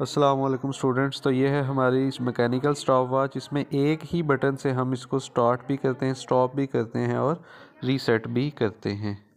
Aslam students तो ये है हमारी इस मैकेनिकल स्टॉप वॉच इसमें एक ही बटन से हम इसको स्टार्ट भी करते हैं स्टॉप भी करते हैं और रीसेट भी करते हैं